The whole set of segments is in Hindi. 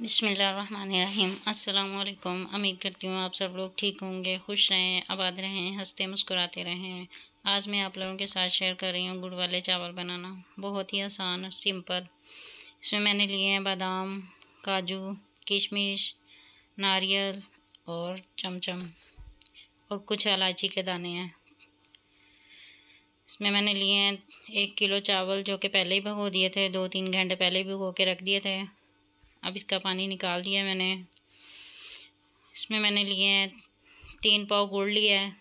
बिसमीम अल्लाम उम्मीद करती हूँ आप सब लोग ठीक होंगे खुश रहें आबाद रहें हंसते मुस्कुराते रहें आज मैं आप लोगों के साथ शेयर कर रही हूँ गुड़ वाले चावल बनाना बहुत ही आसान और सिंपल इसमें मैंने लिए हैं बादाम काजू किशमिश नारियल और चमचम और कुछ इलायची के दाने हैं इसमें मैंने लिए हैं एक किलो चावल जो कि पहले ही भगो दिए थे दो तीन घंटे पहले भी भगो के रख दिए थे अब इसका पानी निकाल दिया मैंने इसमें मैंने लिए हैं तीन पाव गुड़ लिया है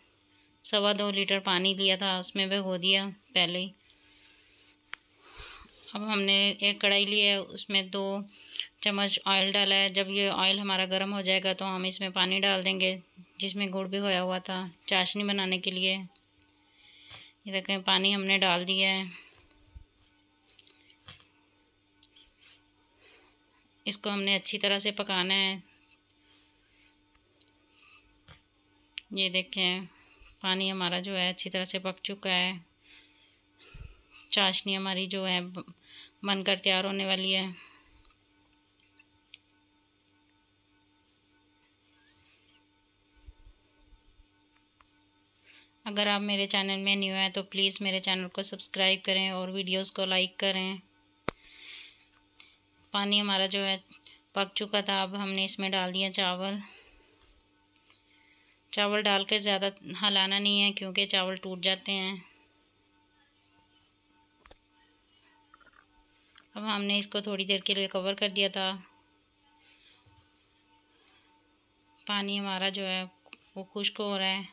सवा दो लीटर पानी लिया था उसमें भिगो दिया पहले ही अब हमने एक कढ़ाई ली है उसमें दो चम्मच ऑयल डाला है जब ये ऑयल हमारा गर्म हो जाएगा तो हम इसमें पानी डाल देंगे जिसमें गुड़ भी होया हुआ था चाशनी बनाने के लिए ये देखें पानी हमने डाल दिया है इसको हमने अच्छी तरह से पकाना है ये देखें पानी हमारा जो है अच्छी तरह से पक चुका है चाशनी हमारी जो है बनकर तैयार होने वाली है अगर आप मेरे चैनल में न्यू हैं तो प्लीज़ मेरे चैनल को सब्सक्राइब करें और वीडियोस को लाइक करें पानी हमारा जो है पक चुका था अब हमने इसमें डाल दिया चावल चावल डाल के ज़्यादा हलाना नहीं है क्योंकि चावल टूट जाते हैं अब हमने इसको थोड़ी देर के लिए कवर कर दिया था पानी हमारा जो है वो खुश्क हो रहा है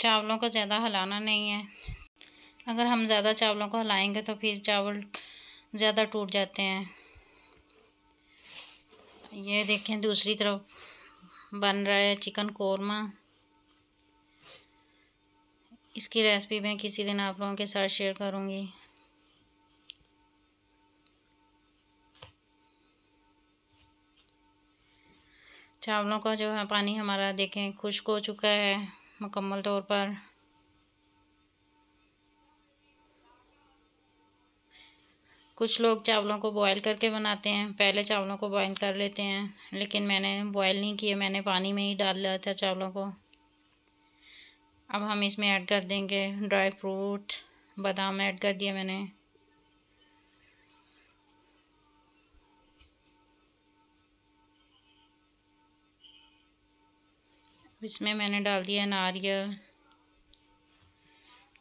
चावलों को ज़्यादा हलाना नहीं है अगर हम ज़्यादा चावलों को हलाएंगे तो फिर चावल ज़्यादा टूट जाते हैं ये देखें दूसरी तरफ बन रहा है चिकन कौरमा इसकी रेसिपी मैं किसी दिन आप लोगों के साथ शेयर करूँगी चावलों का जो है पानी हमारा देखें खुश्क हो चुका है मुकम्मल तौर पर कुछ लोग चावलों को बॉईल करके बनाते हैं पहले चावलों को बॉईल कर लेते हैं लेकिन मैंने बॉईल नहीं किए मैंने पानी में ही डाल लिया था चावलों को अब हम इसमें ऐड कर देंगे ड्राई फ्रूट बादाम ऐड कर दिया मैंने इसमें मैंने डाल दिया नारियल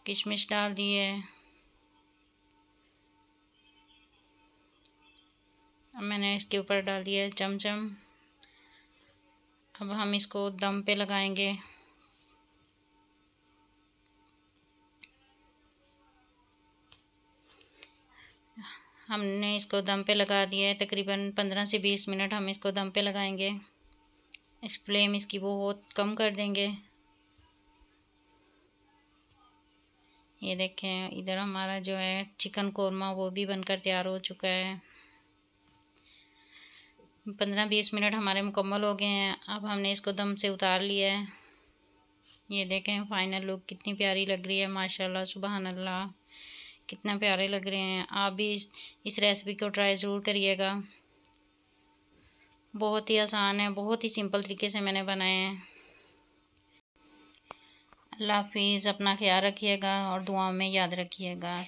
किशमिश डाल दी है अब मैंने इसके ऊपर डाल दिया है चमचम अब हम इसको दम पे लगाएंगे हमने इसको दम पे लगा दिया है तकरीबन पंद्रह से बीस मिनट हम इसको दम पे लगाएंगे इस फ्लेम इसकी बहुत कम कर देंगे ये देखें इधर हमारा जो है चिकन कौरमा वो भी बनकर तैयार हो चुका है पंद्रह बीस मिनट हमारे मुकम्मल हो गए हैं अब हमने इसको दम से उतार लिया है ये देखें फाइनल लुक कितनी प्यारी लग रही है माशाल्लाह सुबह अल्लाह कितना प्यारे लग रहे हैं आप भी इस इस रेसिपी को ट्राई ज़रूर करिएगा बहुत ही आसान है बहुत ही सिंपल तरीके से मैंने बनाए हैं अल्लाह हाफिज़ अपना ख्याल रखिएगा और दुआ में याद रखिएगा